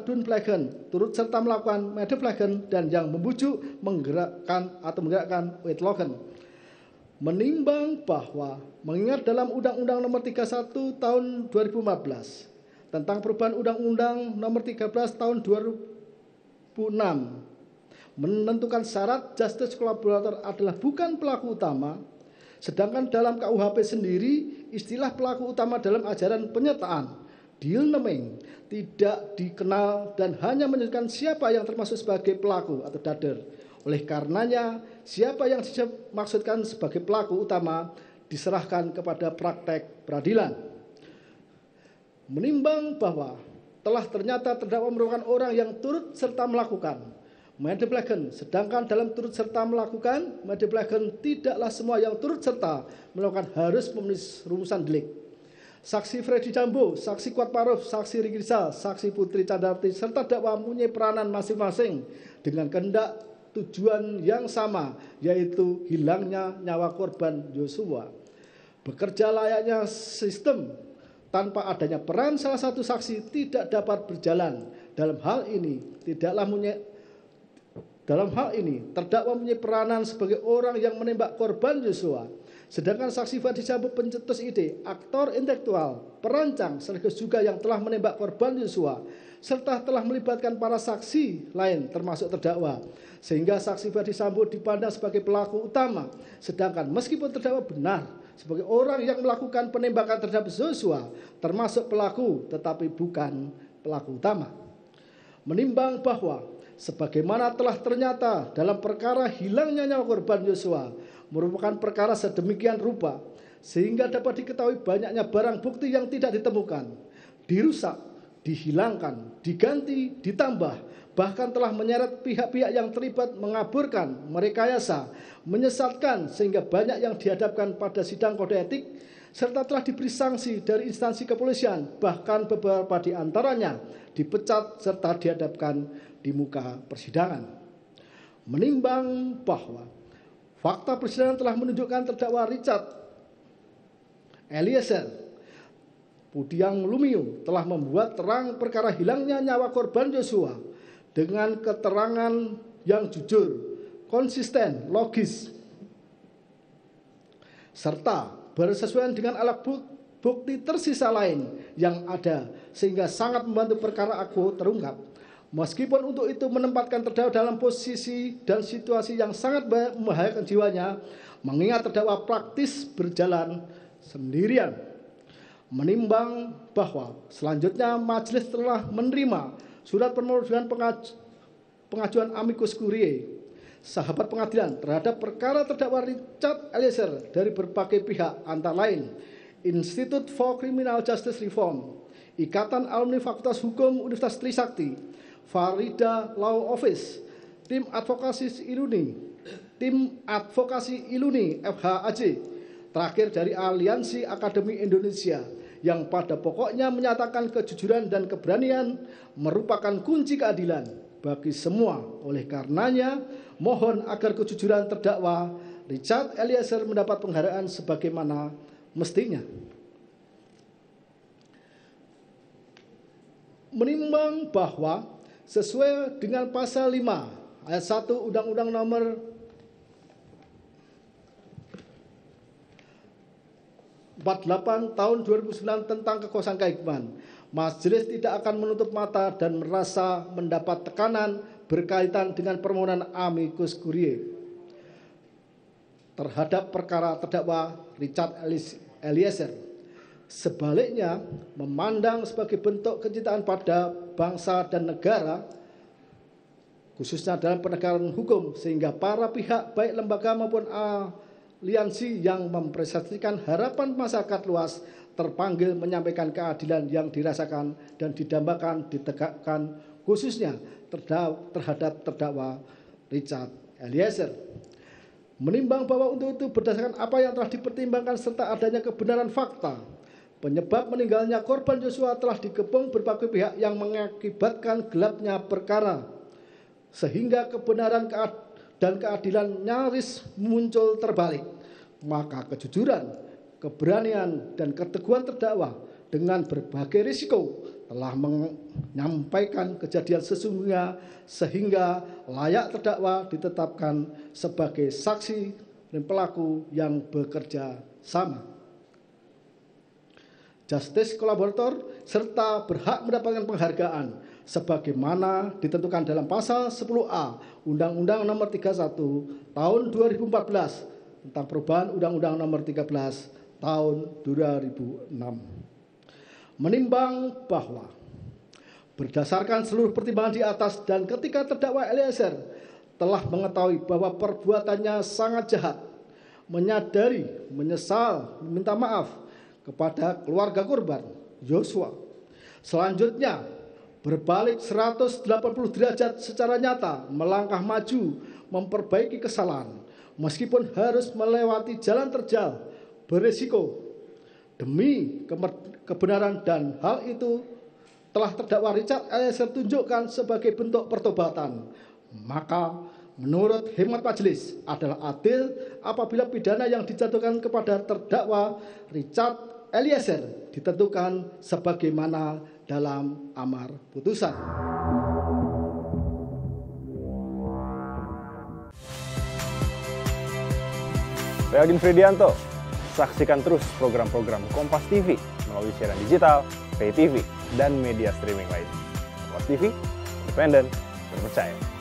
melakukan Dunplagen, turut serta melakukan Medeflagen, dan yang membujuk menggerakkan atau menggerakkan logen. Menimbang bahwa mengingat dalam Undang-Undang Nomor 31 Tahun 2015 tentang perubahan Undang-Undang Nomor 13 Tahun 2006 menentukan syarat justice kolaborator adalah bukan pelaku utama, sedangkan dalam KUHP sendiri istilah pelaku utama dalam ajaran penyertaan Dilneming tidak dikenal dan hanya menunjukkan siapa yang termasuk sebagai pelaku atau dader. Oleh karenanya, siapa yang dimaksudkan sebagai pelaku utama diserahkan kepada praktek peradilan. Menimbang bahwa telah ternyata terdakwa merupakan orang yang turut serta melakukan Medeblegen, sedangkan dalam turut serta melakukan, Medeblegen tidaklah semua yang turut serta melakukan harus memenuhi rumusan delik. Saksi Freddy Jambu, saksi Kuat Paruf, saksi Riki saksi Putri Candarti, serta dakwa punya peranan masing-masing dengan kehendak tujuan yang sama, yaitu hilangnya nyawa korban Yosua. Bekerja layaknya sistem tanpa adanya peran salah satu saksi tidak dapat berjalan. Dalam hal ini tidaklah punya dalam hal ini terdakwa mempunyai peranan sebagai orang yang menembak korban Yosua Sedangkan saksi Fandi Sambo pencetus ide, aktor intelektual, perancang sekaligus juga yang telah menembak korban Yosua serta telah melibatkan para saksi lain termasuk terdakwa. Sehingga saksi Fandi Sambo dipandang sebagai pelaku utama. Sedangkan meskipun terdakwa benar sebagai orang yang melakukan penembakan terhadap Joshua termasuk pelaku tetapi bukan pelaku utama. Menimbang bahwa sebagaimana telah ternyata dalam perkara hilangnya nyawa korban Yosua, merupakan perkara sedemikian rupa sehingga dapat diketahui banyaknya barang bukti yang tidak ditemukan, dirusak, dihilangkan, diganti, ditambah, bahkan telah menyeret pihak-pihak yang terlibat mengaburkan, merekayasa, menyesatkan sehingga banyak yang dihadapkan pada sidang kode etik serta telah diberi sanksi dari instansi kepolisian, bahkan beberapa di antaranya dipecat serta dihadapkan di muka persidangan. Menimbang bahwa Fakta persidangan telah menunjukkan terdakwa Richard Eliezer Pudiang Lumiu telah membuat terang perkara hilangnya nyawa korban Joshua dengan keterangan yang jujur, konsisten, logis, serta bersesuaian dengan alat bukti tersisa lain yang ada sehingga sangat membantu perkara aku terungkap. Meskipun untuk itu menempatkan terdakwa dalam posisi dan situasi yang sangat membahayakan jiwanya, mengingat terdakwa praktis berjalan sendirian. Menimbang bahwa selanjutnya majelis telah menerima surat permohonan pengaj pengajuan amicus curiae sahabat pengadilan terhadap perkara terdakwa Richard Eliezer dari berbagai pihak antara lain Institute for Criminal Justice Reform, Ikatan Alumni Fakultas Hukum Universitas Trisakti, Farida Law Office, Tim Advokasi Iluni, Tim Advokasi Iluni FHAJ, terakhir dari Aliansi Akademi Indonesia yang pada pokoknya menyatakan kejujuran dan keberanian merupakan kunci keadilan bagi semua. Oleh karenanya, mohon agar kejujuran terdakwa Richard Eliezer mendapat penghargaan sebagaimana mestinya. menimbang bahwa sesuai dengan pasal 5 ayat 1 Undang-Undang nomor 48 tahun 2009 tentang kekuasaan kehakiman. Majelis tidak akan menutup mata dan merasa mendapat tekanan berkaitan dengan permohonan amicus curiae terhadap perkara terdakwa Richard Eliezer Sebaliknya, memandang sebagai bentuk kecintaan pada bangsa dan negara, khususnya dalam penegakan hukum, sehingga para pihak baik lembaga maupun aliansi yang mempresentasikan harapan masyarakat luas terpanggil menyampaikan keadilan yang dirasakan dan didambakan, ditegakkan, khususnya terhadap terdakwa Richard Eliezer. Menimbang bahwa untuk itu berdasarkan apa yang telah dipertimbangkan serta adanya kebenaran fakta, Penyebab meninggalnya korban Yosua telah dikepung berbagai pihak yang mengakibatkan gelapnya perkara. Sehingga kebenaran dan keadilan nyaris muncul terbalik. Maka kejujuran, keberanian, dan keteguhan terdakwa dengan berbagai risiko telah menyampaikan kejadian sesungguhnya sehingga layak terdakwa ditetapkan sebagai saksi dan pelaku yang bekerja sama justice kolaborator, serta berhak mendapatkan penghargaan sebagaimana ditentukan dalam pasal 10A Undang-Undang Nomor 31 Tahun 2014 tentang perubahan Undang-Undang Nomor 13 Tahun 2006. Menimbang bahwa berdasarkan seluruh pertimbangan di atas dan ketika terdakwa Eliezer telah mengetahui bahwa perbuatannya sangat jahat, menyadari, menyesal, meminta maaf, kepada keluarga korban, Yosua. Selanjutnya, berbalik 180 derajat secara nyata, melangkah maju, memperbaiki kesalahan, meskipun harus melewati jalan terjal, berisiko, demi kebenaran dan hal itu telah terdakwa Richard Eliezer tunjukkan sebagai bentuk pertobatan. Maka Menurut hemat majelis adalah adil apabila pidana yang dijatuhkan kepada terdakwa Richard Eliezer ditentukan sebagaimana dalam amar putusan. Reagin Fridianto, saksikan terus program-program Kompas TV melalui siaran digital, pay TV, dan media streaming lain. Kompas TV, independen, terpercaya.